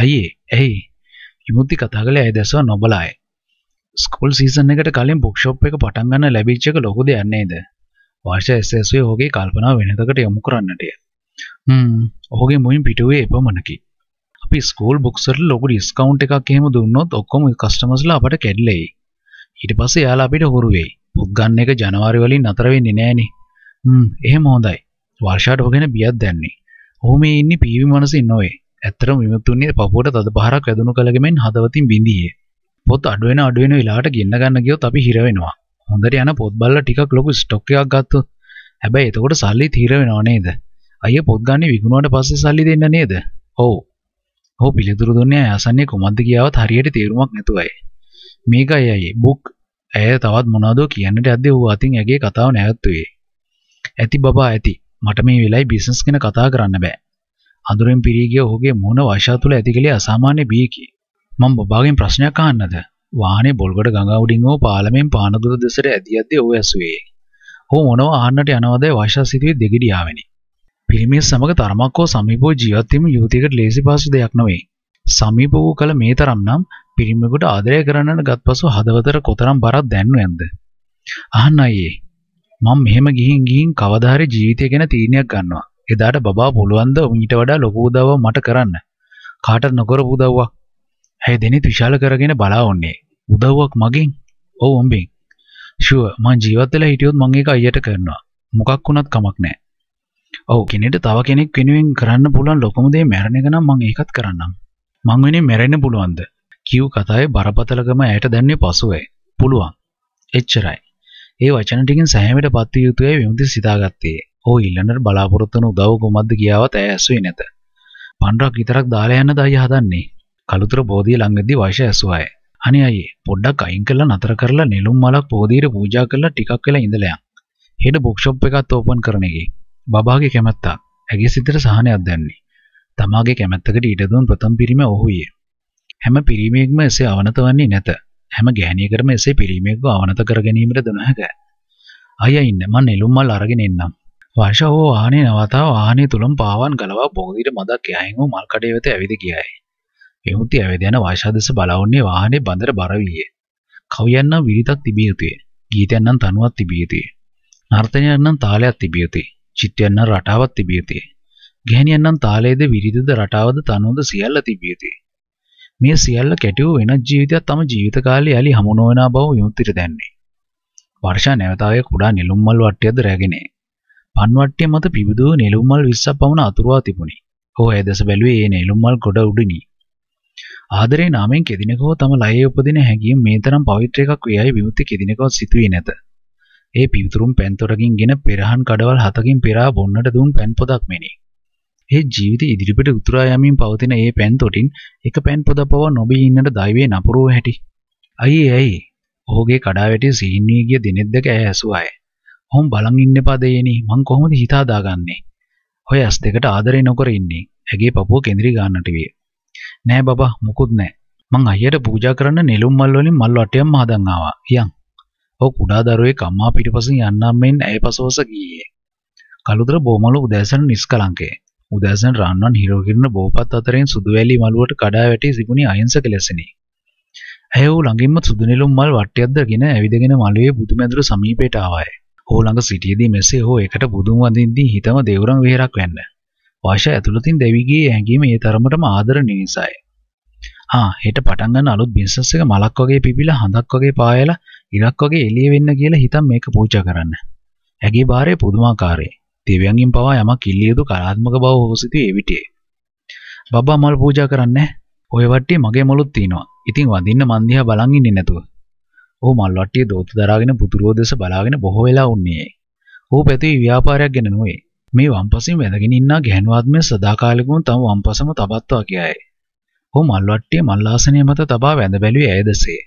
අයියේ ඇයි විමුක්ති කතා කළේ ඇයි දැසව නොබලාය ස්කෝල් සීසන් එකට කලින් බුක්ෂොප් එක පටන් ගන්න ලැබිච්ච එක ලොකු දෙයක් නේද වර්ෂ එස්.එස්.වී ඔහුගේ කල්පනාව වෙනතකට යොමු කරන්නටය හ්ම් ඔහුගේ මුවින් පිටුවේ එපමණකි අපි ස්කෝල් බොක්සර් ලොකු ඩිස්කවුන්ට් එකක් එහෙම දුන්නොත් ඔක්කොම කස්ටමර්ස්ලා අපට කැඩිලෙයි. ඊට පස්සේ යාලා අපිට හොරු වෙයි. පුත් ගන්න එක ජනවාරි වලින් නතර වෙන්නේ නෑනේ. හ්ම් එහෙම හොඳයි. වර්ෂාට හොගෙන බියක් දැන්නේ. ඔහු මේ ඉන්නේ පීවි මනසින් නොවේ. ඇත්තරම විමුතුන්නේ පපුවට තද පහරක් වැදුණු කලගෙමින් හදවතින් බිඳියේ. පොත් අඩුවෙන අඩුවෙන වෙලාවට ගෙන්න ගන්න ගියොත් අපි හිර වෙනවා. හොඳට යන පොත් බලලා ටිකක් ලොකු ස්ටොක් එකක් ගත්තොත්. හැබැයි එතකොට සල්ලි තීර වෙනව නේද? අයියා පොත් ගන්න විකුණුවාට පස්සේ සල්ලි දෙන්න නේද? ඔව්. ඔහු පිළිතුරු දුන්නේ ආසන්නේ කොහොමද කියාවත් හරියට තේරුමක් නැතුවයි. මේක අයියේ බුක් ඇය තවත් මොනවදෝ කියන්නට යද්දී ඌ අතින් ඇගේ කතාව නැවැත්තුවේ. ඇති බබා ඇති. මට මේ වෙලයි බිස්නස් ගැන කතා කරන්න බෑ. අඳුරෙන් පිරී ගිය ඔහුගේ මුහුණ වර්ෂා තුල ඇතිකලේ අසාමාන්‍ය බියකි. මම බබාගෙන් ප්‍රශ්නයක් අහන්නද? වාහනේ බොල්ගොඩ ගඟ උඩින් හෝ පාලමෙන් පානදුර දෙසට ඇදී ඇද්දී ඔහු ඇසුවේ. ඔහු මොනවා අහන්නට යනවදයි වර්ෂා සිතුවේ දෙගිඩියාවෙනි. පිරිමිය සමග තරමක් හෝ සමීපව ජීවත් වීම යුවතියකට ලේසි පහසු දෙයක් නොවේ. සමීප වූ කල මේ තරම් නම් පිරිමියෙකුට ආදරය කරන්නට ගත්පසු හදවතට කොතරම් බරක් දැන්නු ඇන්ද? අහන්න අයියේ. මම මෙහෙම ගිහින් ගිහින් කවදා හරි ජීවිතය ගැන තීරණයක් ගන්නවා. එදාට බබා පුළුවන්ද ඊට වඩා ලොකු උදව්වක් මට කරන්න. කාටත් නොකරපු උදව්වක්. ඇය දෙනිත් විශාල කරගෙන බලා ඔන්නේ. උදව්වක් මගෙන්? ඔව් උඹෙන්. ෂුවර් මං ජීවත් වෙලා හිටියොත් මං ඒක අයියට කරනවා. මොකක් වුණත් කමක් නැහැ. ඔව් කෙනෙක්ට තව කෙනෙක් වෙනුවෙන් කරන්න පුළුවන් ලොකම දේ මැරෙන එක නම් මං ඒකත් කරන්නම්. මං වෙනුවෙන් මැරෙන්න පුළුවන්ද? කිව් කතාවේ බරපතලකම ඇයට දැන්නේ පසුවේ. පුළුවන්. එච්චරයි. ඒ වචන ටිකෙන් සෑහෙමට පත්විය යුතුයයි විමුති සිතාගත්තේ. ඔහු ඉල්ලන්නට බලාපොරොත්තු වන උදව් කුමක්ද කියාවත් ඇය ඇසුවේ නැත. පන්රක් විතරක් දාලා යන්න දය හදන්නේ. කලුතර බෝධිය ළඟදී වෛශ්‍ය ඇසුවාය. අනේ අයියේ පොඩ්ඩක් අයින් කරලා නතර කරලා නෙළුම් මලක් බෝධියට පූජා කරලා ටිකක් වෙලා ඉඳලා යන්න. හෙට බොක්ෂොප් එකත් ඕපන් කරන එකේ බබාගේ කැමැත්තා ඇගේ සිතට සහනයක් දැන්නේ තමාගේ කැමැත්තකට ඊට දුන් ප්‍රථම පිරිම ඔහුයේ හැම පිරිමේක්ම එසේ අවනත වන්නේ නැත හැම ගැහණියකටම එසේ පිරිමේක්ව අවනත කර ගැනීමට දුනහක අයියා ඉන්න මම නෙළුම් මල් අරගෙන එන්නම් වංශ හෝ වාහනේ නවතා වාහනේ තුළම පාවන් ගලවා බෝධීට මදක් යැහෙන් වූ මල්කඩේ වෙත ඇවිද ගියායි. විමුක්ති ඇවිද යන වංශදෙස බලවන්නේ වාහනේ බඳර බර වීය. කවියන් නම් විරිතක් තිබිය යුතුය. ගීතයන් නම් තනුවක් තිබිය යුතුය. නර්තනයන් නම් තාලයක් තිබිය යුතුය. චිත්‍රයන් නම් රටාවක් තිබිය යුතුය. ගැහණියන් නම් තාලයේද විරිදද රටාවද තනුවද සියල්ල තිබිය යුතුය. මේ සියල්ල කැටි වූ වෙනත් ජීවිතයක් තම ජීවිත කාලේ යලි හමු නොවන බව විමුක්තිට දැන්නේ. වර්ෂා නැවතාවේ කුඩා නිලුම් මල් වට්ටියක්ද රැගෙනේ. පන්වට්ටිය මත පිබිදූ නෙළුම්මල් විස්සක් පමණ අතුරවා තිබුණි. හෝ ඒ දෙස බැලුවේ ඒ නෙළුම්මල් ගොඩ උඩිනි. ආදරේ නාමයෙන් කෙදිනක හෝ තම ලයේ උපදින හැඟීම් මේ තරම් පවිත්‍ර එකක් වියයි විමුක්ති කෙදිනකවත් සිතුවේ නැත. ඒ පිවිතුරුම් පැන්තොටකින් ගෙන පෙරහන් කඩවල් හතකින් පෙරා බොන්නට දුන් පැන් පොදක් මෙනි. ඒ ජීවිත ඉදිරිපිට උතුරා යමින් පවතින ඒ පැන් තොටින් එක පැන් පොද පව නොබී ඉන්නට දෛවයේ නපුරෝ හැටි. අයියේ ඇයි? ඔහුගේ කඩාවැටි සීන් වී ගිය දිනෙද්දක ඇය ඇසුවායේ. ඔහොම බලන් ඉන්න එපා දෙයනේ මං කොහොමද හිත හදාගන්නේ ඔය ඇස් දෙකට ආදරේ නොකර ඉන්නේ ඇගේ පපුව කෙඳිරි ගන්නට විය නෑ බබා මුකුත් නෑ මං අයියට පූජා කරන්න නෙළුම් මල් වලින් මල් වටයක්ම හදන් ආවා යන් ඔව් කුඩා දරුවෙක් අම්මා පිටිපසින් යන්නම් මෙන් ඇය පසවස ගියේ කළුතර බොමලු උදෑසන නිස්කලංකේ උදෑසන රන්වන් හිරෝ කිරන බෝපත් අතරින් සුදු වැලි මළුවට කඩා වැටි සිපුණි අහිංසක ලෙසිනි ඇය ඌ ළඟින්ම සුදු නෙළුම් මල් වට්ටියක්දගෙන ඇවිදගෙන මළුවේ බුදුමැදුර සමීපයට ආවාය ඔහු ළඟ සිටියේදී මෙසේ හෝ එකට පුදුම වඳින්දී හිතම දෙවුරන් වෙහෙරක් වෙන්න. වාෂා ඇතුළතින් දෙවිගේ හැඟීම ඒ තරමටම ආදරණීය නිසායි. ආ හෙට පටන් ගන්න අලුත් බිස්නස් එක මලක් වගේ පිපිලා හඳක් වගේ පායලා ඉරක් වගේ එළිය වෙන්න කියලා හිතන් මේක පූජා කරන්න. ඇගේ බාරේ පුදුමාකාරයි. දෙවියන්ගෙන් පවා යමක් ඉල්ලිය යුතු කලාත්මක බව හොසිතේ ඒ විටියේ. බබා මල් පූජා කරන්නේ. ඔය වට්ටිය මගේ මොලුත් තිනවා. ඉතින් වඳින්න මන් දිහා බලන් ඉන්නේ නැතුව. ඔහු මල්වට්ටියේ දෝතු දරාගෙන පුතුරුව දෙස බලාගෙන බොහෝ වෙලා උන්නේ. ඔහු පැතුවේ ව්‍යාපාරයක් ගැන නොවේ. මේ වම්පසින් වැදගෙන ඉන්නා ගැහණු ආත්මය සදාකාලිකවම තම වම්පසම තබත්වා කියයි. ඔහු මල්වට්ටියේ මල්ලාසනය මත තබා වැඳ බැලුවේ ඇයදසේ.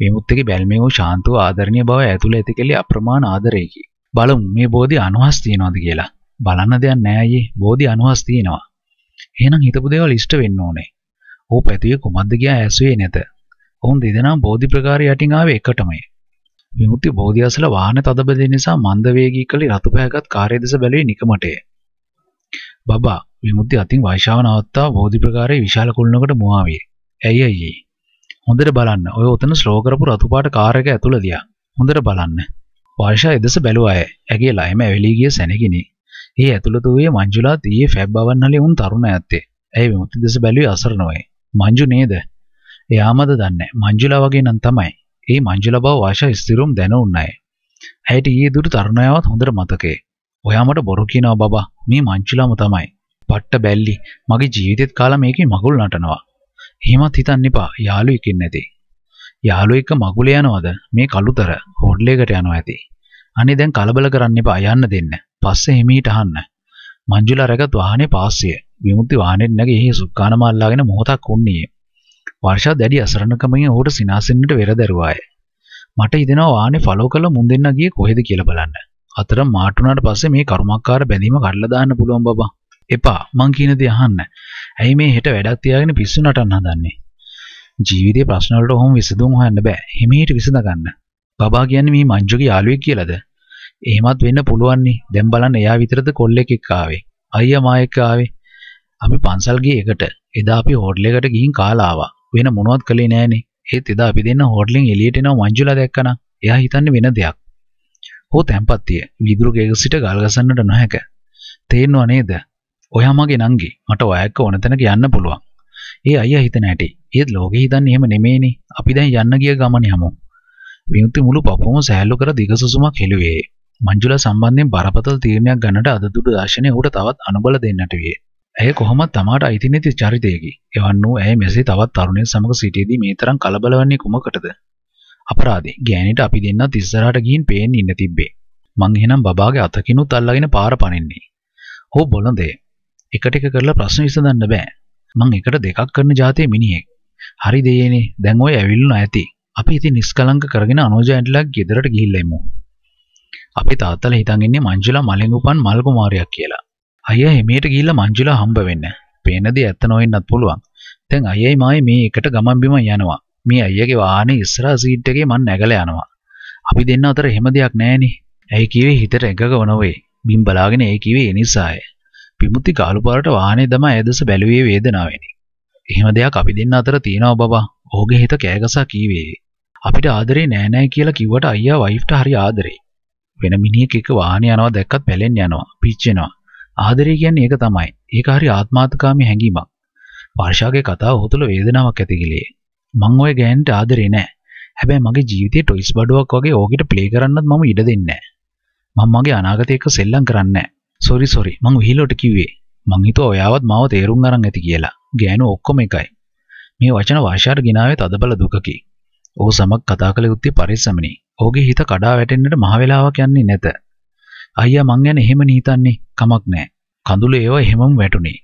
විමුක්තිගේ බැල්මේ වූ ශාන්තව ආදරණීය බව ඇතුළ ඇති කෙලි අප්‍රමාණ ආදරයකි. බලමු මේ බෝධි අනුහස් තියනවාද කියලා. බලන්න දෙයක් නෑ අයියේ. බෝධි අනුහස් තියනවා. එහෙනම් හිතපු දේවල් ඉෂ්ට වෙන්න ඕනේ. ඔහු පැතුවේ කුමක්ද කියා ඇසුවේ නැත. ඔවුන් දෙදෙනා බෝධි ප්‍රකාර යටින් ආවේ එකටමයි. විමුක්ති බෝධියසල වාහන තදබදින් නිසා මන්දවේගී කලි රතුපෑගත් කාර්ය දෙස බැලුවේ නිකමටය. බබා විමුක්ති අතින් වෛශාව නවත්තා බෝධි ප්‍රකාරයේ විශාල කුළුණකට මුවා වේ. ඇයි ඇයි? හොඳට බලන්න. ඔය උතන ස්ලෝ කරපු රතුපාට කාර් එක ඇතුළදියා. හොඳට බලන්න. වර්ෂා එදෙස බැලුවාය. ඇගේ ලයම ඇවිලී ගිය සැනගිනි. ඒ ඇතුළත වූයේ මංජුලා තීයේ ෆැබ් බවන්නලේ උන් තරුණ ඇත්තේ. ඇය විමුක්ති දෙස බැලුවේ අසරණවයි. මංජු නේද? යාමද දන්නේ මංජුලා වගේ නම් තමයි. ඒ මංජුලා බව ආශා ස්ථිරුම් දැන උන්නයි. ඇයට ඊයේ දුරු තරුණයාවත් හොඳට මතකේ. ඔයාමට බොරු කියනවා බබා. මේ මංජුලාම තමයි. පට්ට බැල්ලි. මගේ ජීවිතෙත් කාලා මේකේ මගුල් නටනවා. එහෙමත් හිතන්න එපා. යාළුවෙක් ඉන්නේ නැති. යාළුවෙක් එක්ක මගුල යනවද? මේ කළුතර හොඩ්ලේකට යනවා ඇති. අනේ දැන් කලබල කරන්න එපා යන්න දෙන්න. පස්සේ හිමීට අහන්න. මංජුලා රැගත් වාහනේ පාස්සිය. විමුක්ති වාහනේ නැගී එහි සුක්කානම අල්ලාගෙන මොහොතක් උන්නේ. වර්ෂා දැඩි අසරණකමෙන් ඔහුට සිනාසෙන්නට වෙර දැරුවාය. මට හිතෙනවා වානේ ෆලෝ කරලා මුන් දෙන්න ගියේ කොහෙද කියලා බලන්න. අතර මාට් උනාට පස්සේ මේ කර්මකාර බැඳීම කඩලා දාන්න පුළුවන් බබා. එපා මං කියන දේ අහන්න. ඇයි මේ හෙට වැඩක් තියාගෙන පිස්සු නටන්න හදන්නේ? ජීවිතේ ප්‍රශ්න වලට ඔහොම විසඳුම් හොයන්න බෑ. හිමීට විසඳ ගන්න. බබා කියන්නේ මේ මංජුගේ යාළුවෙක් කියලාද? එහෙමත් වෙන්න පුළුවන් නේ. දැන් බලන්න එයා විතරද කොල්ලෙක් එක්ක ආවේ. අයියා මා එක්ක ආවේ. අපි පන්සල් ගියේ එකට. එදා අපි හෝටලෙකට ගිහින් කාලා ආවා. වෙන මොනවත් කළේ නෑනේ. ඒත් එදා අපි දෙන්න හෝටලෙන් එළියට එනවා මංජුලා දැක්කනම් එයා හිතන්නේ වෙන දෙයක්. හෝ තැම්පත්තිය විදුරු ගේක සිට ගල් ගසන්නට නොහැක. තේන්නව නේද? ඔයා මගේ නංගි. මට ඔයක ඕන තැනක යන්න පුළුවන්. ඒ අයියා හිතන ඇටි. ඒත් ලෝකෙ හිතන්නේ එහෙම නෙමෙයිනේ. අපි දැන් යන්න ගිය ගමනේ හැමෝ. විමුක්ති මුළු පපුවම සෑහළු කර දිග සුසුමක් හෙළුවේ. මංජුලා සම්බන්ධයෙන් බරපතල තීරණයක් ගන්නට අද දුටු දර්ශනය ඌට තවත් අනුබල දෙන්නට විය. ඇය කොහොමත් තමාට අයිති නැති චරිතයකි. එවන් වූ ඇය මෙසේ තවත් තරුණයෙක් සමග සිටියේදී මේ තරම් කලබල වන්නේ කුමකටද? අපරාධේ. ගෑණිට අපි දෙන්නත් ඉස්සරහට ගිහින් පේන්න ඉන්න තිබ්බේ. මං එහෙනම් බබාගේ අතකිනුත් අල්ලගෙන පාර පනින්නේ. හෝ බොළඳේ. එකට එක කරලා ප්‍රශ්න විසඳන්න බෑ. මං එකට දෙකක් කරන જાතියේ මිනිහෙක්. හරි දෙයනේ. දැන් ඔය ඇවිල්ලා ඇති. අපි ඉතින් නිස්කලංක කරගෙන අනෝජයන්ටලා ගෙදරට ගිහිල්ලා එමු. අපේ තාත්තලා හිතන් ඉන්නේ මංජුලා මලෙන් උපන් මල් කුමාරියක් කියලා. අයියා එමේට ගිහිල්ලා මංජුලා හම්බ වෙන්න. පේන දේ ඇත්ත නොවෙන්නත් පුළුවන්. දැන් අයියයි මායි මේ එකට ගමන් බිමන් යනවා. මේ අයියාගේ වාහනේ ඉස්සරහා සීට් එකේ මං නැගලා යනවා. අපි දෙන්න අතර එහෙම දෙයක් නැහෙනේ. ඇයි කිව්වේ හිතට එකගව නොවේ. බිම් බලාගෙන ඒ කිව්වේ ඒ නිසාය. විමුති කාලු පාරට වාහනේ දමා ඇදස බැලුවේ වේදනාවෙනි. එහෙම දෙයක් අපි දෙන්න අතර තියෙනව බබා. ඔහුගේ හිත කෑගසා කීවේ. අපිට ආදරේ නෑ නෑ කියලා කිව්වට අයියා වයිෆ්ට හරි ආදරේ. වෙන මිනිහෙක් එක්ක වාහනේ යනවා දැක්කත් පැලෙන්න යනවා. පිච්චෙනවා. ආදරය කියන්නේ ඒක තමයි. ඒක හරි ආත්මාර්ථකාමී හැඟීමක්. වර්ෂාගේ කතාව ඔහු තුළ වේදනාවක් ඇති කළේ. මං ওই ගෑනට ආදරේ නෑ. හැබැයි මගේ ජීවිතේ ටොයිස් බඩුවක් වගේ ඕකිට ප්ලේ කරන්නත් මම ඉඩ දෙන්නේ නෑ. මම මගේ අනාගතය එක්ක සෙල්ලම් කරන්නේ නෑ. සොරි සොරි මං විහිළුවට කිව්වේ. මං හිතුවා ඔයාවත් මාව තේරුම් අරන් ඇති කියලා. ගෑනු ඔක්කොම එකයි. මේ වචන වාශාට ගිනාවේ තදබල දුකකි. ඔහු සමක් කතා කළ යුත්තේ පරිස්සමනි. ඔහුගේ හිත කඩා වැටෙන්නට මහ වේලාවක් යන්නේ නැත. අයියා මං ගැන එහෙම නීතන්නේ කමක් නැහැ. කඳුළු ඒව එහෙමම වැටුනේ.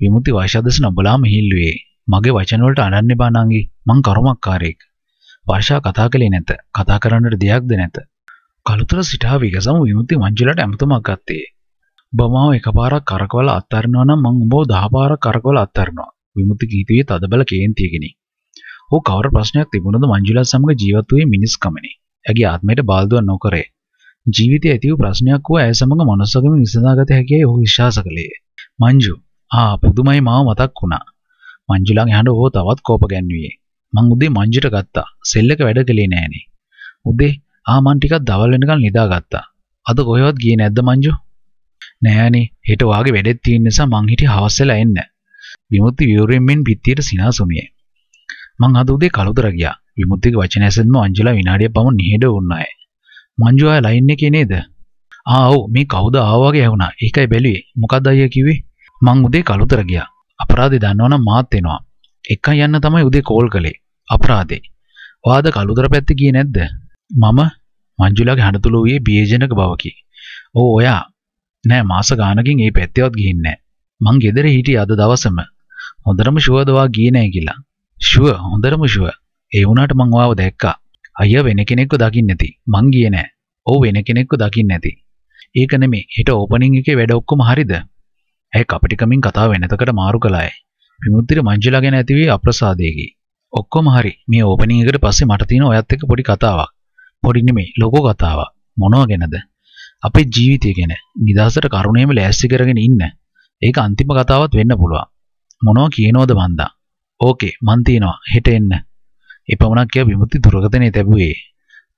විමුති වර්ෂාදස නොබලාම හිල්ලුවේ. මගේ වචන වලට අනන්නේ බානංගි මං කර්මක්කාරයෙක්. වර්ෂා කතා කළේ නැත. කතා කරන්නට දෙයක්ද නැත. කළුතර සිටා විගසම විමුති මංජුලට ඇමතුමක් ගත්තේ. බමාව එකපාරක් කරකවල අත්තරනවා නම් මං උඹව දහපාරක් කරකවල අත්තරනවා. විමුති කීතුවේ තදබල කේන්තියකිනි. ඔහු කවර ප්‍රශ්නයක් තිබුණද මංජුලත් සමග ජීවත් වූයේ මිනිස් කමනේ. ඇගේ ආත්මයට බාල්දුවක් නොකරේ. ජීවිතය ඇතිව ප්‍රශ්නයක් වූ ඇය සමඟ මනුස්සකම විසඳාගත හැකියි ඔහු විශ්වාස කළේ. මංජු ආ පුදුමයි මාව මතක් වුණා. මංජුලන් එහඬ ඔහු තවත් කෝප ගැන්වුවේ. මං උදේ මංජිට ගත්තා. සෙල් එක වැඩ කළේ නෑනේ. උදේ ආ මං ටිකක් දවල් වෙනකන් නිදාගත්තා. අද කොහෙවත් ගියේ නැද්ද මංජු? නෑනේ. හෙට වාගේ වැඩෙත් තියෙන නිසා මං හිටියේ හවස් වෙලා එන්න. විමුක්ති විවරෙන් මෙන් පිටියට සිනාසුණියේ. මං අද උදේ කළුතර ගියා. විමුක්තිගේ වචන ඇසෙන්න අංජලා විනාඩියක් පමණ නිහඬ වුණායේ. මංජු අය ලයින් එකේ නේද? ආ ඔව් මේ කවුද ආවාගේ ඇහුණා. ඒකයි බැලුවේ. මොකක්ද අයියා කිව්වේ? මං උදේ කලුතර ගියා. අපරාධේ දන්නවනම් මාත් එනවා. එකයි යන්න තමයි උදේ කෝල් කළේ. අපරාධේ. වාද කලුතර පැත්තේ ගියේ නැද්ද? මම මංජුලාගේ හඬතුළු වූයේ බියජනක බවකි. ඕ ඔයා. නෑ මාස ගානකින් මේ පැත්තේවත් ගිහින්නේ නෑ. මං ගෙදර හිටියේ අද දවසම. හොඳටම ෂුවර්ද වා ගියේ නෑ කියලා. ෂුවර් හොඳටම ෂුවර්. ඒ වුණාට මං ඔයාව දැක්කා. අය වෙන කෙනෙක්ව දකින්න නැති. මං ගියේ නෑ. ඔව් වෙන කෙනෙක්ව දකින්න නැති. ඒක නෙමේ. හිට ඕපනින් එකේ වැඩ ඔක්කොම හරිද? ඇය කපටිකමින් කතාව වෙනතකට මාරු කළාය. විමුක්තිර මංජුලා ගැන ඇතිවී අප්‍රසාදයේකි. ඔක්කොම හරි. මේ ඕපනින් එකට පස්සේ මට තියෙන ඔයත් එක්ක පොඩි කතාවක්. පොඩි නෙමේ, ලොකු කතාවක්. මොනවා ගැනද? අපේ ජීවිතය ගැන. නිදහසට කරුණේම ලෑස්ති කරගෙන ඉන්න. ඒක අන්තිම කතාවත් වෙන්න පුළුවන්. මොනවා කියනෝද මන්දා? ඕකේ, මන් තියනවා. හෙට එන්න. එපමණක් යා විමුක්ති දුරකථනය තැබුවේ.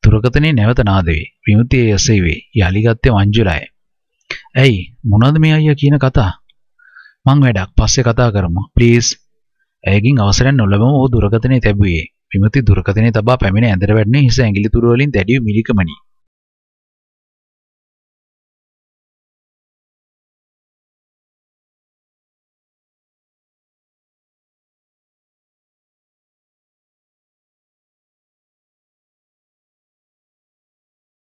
දුරකථනය නැවත නාදවේ. විමුක්තිය යසෙවේ. යලිගත්තේ මංජුලය. ඇයි මොනවද මේ අයියා කියන කතා? මං වැඩක් පස්සේ කතා කරමු. ප්ලීස්. ඇයගෙන් අවසරයක් නොලැබම ඔහු දුරකථනය තැබුවේ. විමුක්ති දුරකථනය තබා පැමිණ ඇඳට වැටෙන හිස ඇඟිලි තුඩු වලින් දැඩිව මිලිකමනි.